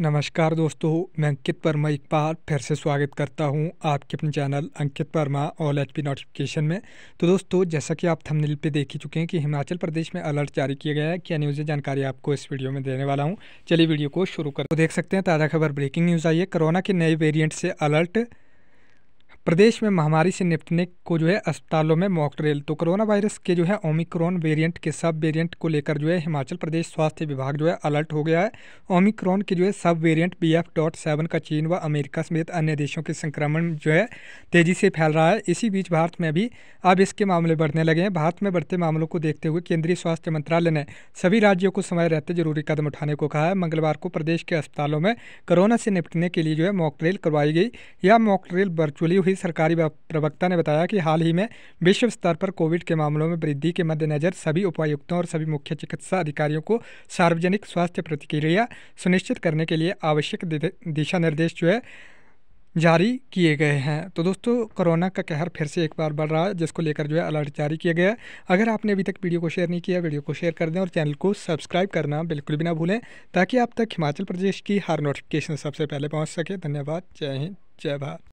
नमस्कार दोस्तों मैं अंकित वर्मा एक बार फिर से स्वागत करता हूं आपके अपने चैनल अंकित वर्मा ऑल एच पी नोटिफिकेशन में तो दोस्तों जैसा कि आप थंबनेल पे देख ही चुके हैं कि हिमाचल प्रदेश में अलर्ट जारी किया गया है क्या न्यूज़ जानकारी आपको इस वीडियो में देने वाला हूँ चलिए वीडियो को शुरू कर तो देख सकते हैं ताज़ा खबर ब्रेकिंग न्यूज़ आई है कोरोना के नए वेरियंट से अलर्ट प्रदेश में महामारी से निपटने को जो है अस्पतालों में मॉकड्रेल तो कोरोना वायरस के जो है ओमिक्रॉन वेरिएंट के सब वेरिएंट को लेकर जो है हिमाचल प्रदेश स्वास्थ्य विभाग जो है अलर्ट हो गया है ओमिक्रॉन के जो है सब variant B F dot seven का चीन व अमेरिका समेत अन्य देशों के संक्रमण जो है तेजी से फैल रहा है इसी बीच भारत में भी अब इसके मामले बढ़ने लगे हैं भारत में बढ़ते मामलों को देखते हुए केंद्रीय स्वास्थ्य मंत्रालय ने सभी राज्यों को समय रहते जरूरी कदम उठाने को कहा है मंगलवार को प्रदेश के अस्पतालों में कोरोना से निपटने के लिए जो है मॉकड्रेल करवाई गई यह मॉकड्रेल वर्चुअली हुई भी सरकारी प्रवक्ता ने बताया कि हाल ही में विश्व स्तर पर कोविड के मामलों में वृद्धि के मद्देनज़र सभी उपायुक्तों और सभी मुख्य चिकित्सा अधिकारियों को सार्वजनिक स्वास्थ्य प्रतिक्रिया सुनिश्चित करने के लिए आवश्यक दिशा निर्देश जो है जारी किए गए हैं तो दोस्तों कोरोना का कहर फिर से एक बार बढ़ रहा है जिसको लेकर जो है अलर्ट जारी किया गया है अगर आपने अभी तक वीडियो को शेयर नहीं किया वीडियो को शेयर कर दें और चैनल को सब्सक्राइब करना बिल्कुल भी ना भूलें ताकि आप तक हिमाचल प्रदेश की हर नोटिफिकेशन सबसे पहले पहुंच सके धन्यवाद जय हिंद जय भारत